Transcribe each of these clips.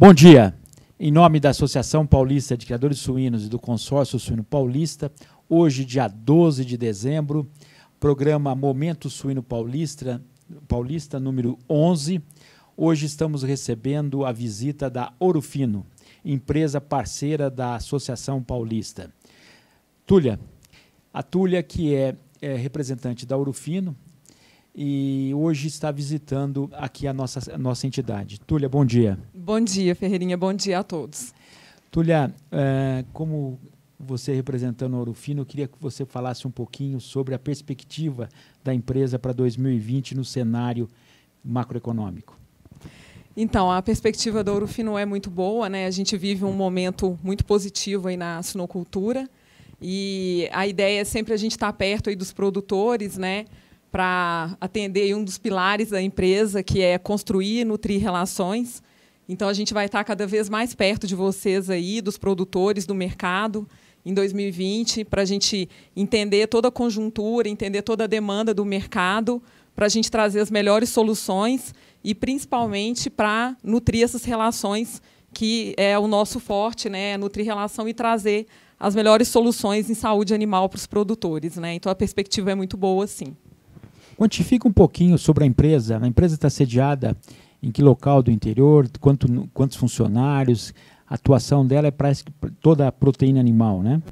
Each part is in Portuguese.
Bom dia. Em nome da Associação Paulista de Criadores Suínos e do Consórcio Suíno Paulista, hoje, dia 12 de dezembro, programa Momento Suíno Paulista, Paulista número 11. Hoje estamos recebendo a visita da Orofino, empresa parceira da Associação Paulista. Túlia, a Túlia que é, é representante da Orofino, e hoje está visitando aqui a nossa, a nossa entidade. Túlia, bom dia. Bom dia, Ferreirinha, bom dia a todos. Túlia, é, como você representando o Orofino, eu queria que você falasse um pouquinho sobre a perspectiva da empresa para 2020 no cenário macroeconômico. Então, a perspectiva da Orofino é muito boa, né? A gente vive um momento muito positivo aí na sinocultura. e a ideia é sempre a gente estar perto aí dos produtores, né? para atender um dos pilares da empresa, que é construir e nutrir relações. Então, a gente vai estar cada vez mais perto de vocês aí, dos produtores, do mercado, em 2020, para a gente entender toda a conjuntura, entender toda a demanda do mercado, para a gente trazer as melhores soluções e, principalmente, para nutrir essas relações, que é o nosso forte, né? É nutrir relação e trazer as melhores soluções em saúde animal para os produtores. Né? Então, a perspectiva é muito boa, sim. Quantifica um pouquinho sobre a empresa. A empresa está sediada em que local do interior, quanto, quantos funcionários, a atuação dela é para toda a proteína animal, né?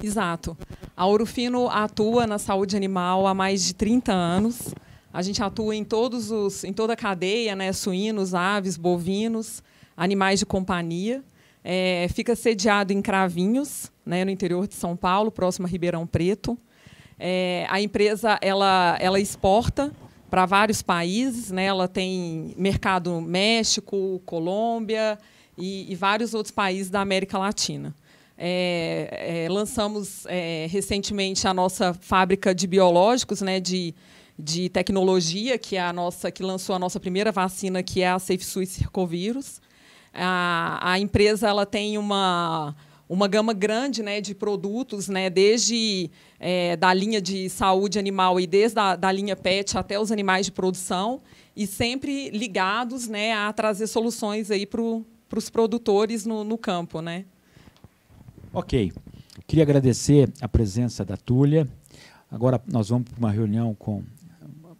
Exato. A Ourofino atua na saúde animal há mais de 30 anos. A gente atua em todos os em toda a cadeia, né, suínos, aves, bovinos, animais de companhia. É, fica sediado em Cravinhos, né, no interior de São Paulo, próximo a Ribeirão Preto. É, a empresa ela, ela exporta para vários países, né? ela tem mercado México, Colômbia e, e, vários outros países da América Latina. É, é, lançamos é, recentemente a nossa fábrica de biológicos, né? de, de tecnologia, que é a nossa que lançou a nossa primeira vacina, que é a SafeSui Circovírus. A, a empresa ela tem uma uma gama grande né, de produtos, né, desde é, da linha de saúde animal e desde a da linha PET até os animais de produção, e sempre ligados né, a trazer soluções para os produtores no, no campo. Né? Ok. Queria agradecer a presença da Túlia. Agora nós vamos para uma reunião com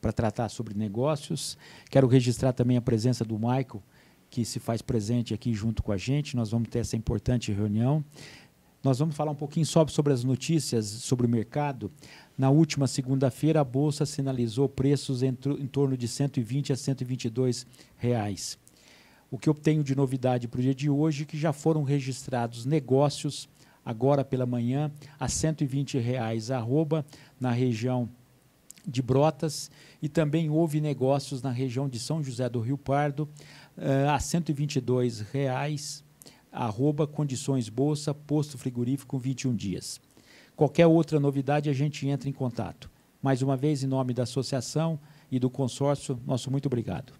para tratar sobre negócios. Quero registrar também a presença do Michael, que se faz presente aqui junto com a gente. Nós vamos ter essa importante reunião. Nós vamos falar um pouquinho só sobre as notícias sobre o mercado. Na última segunda-feira, a bolsa sinalizou preços entre, em torno de 120 a 122 reais. O que eu tenho de novidade para o dia de hoje é que já foram registrados negócios agora pela manhã a 120 reais arroba na região de Brotas e também houve negócios na região de São José do Rio Pardo uh, a 122 reais arroba condições bolsa posto frigorífico 21 dias qualquer outra novidade a gente entra em contato mais uma vez em nome da associação e do consórcio nosso muito obrigado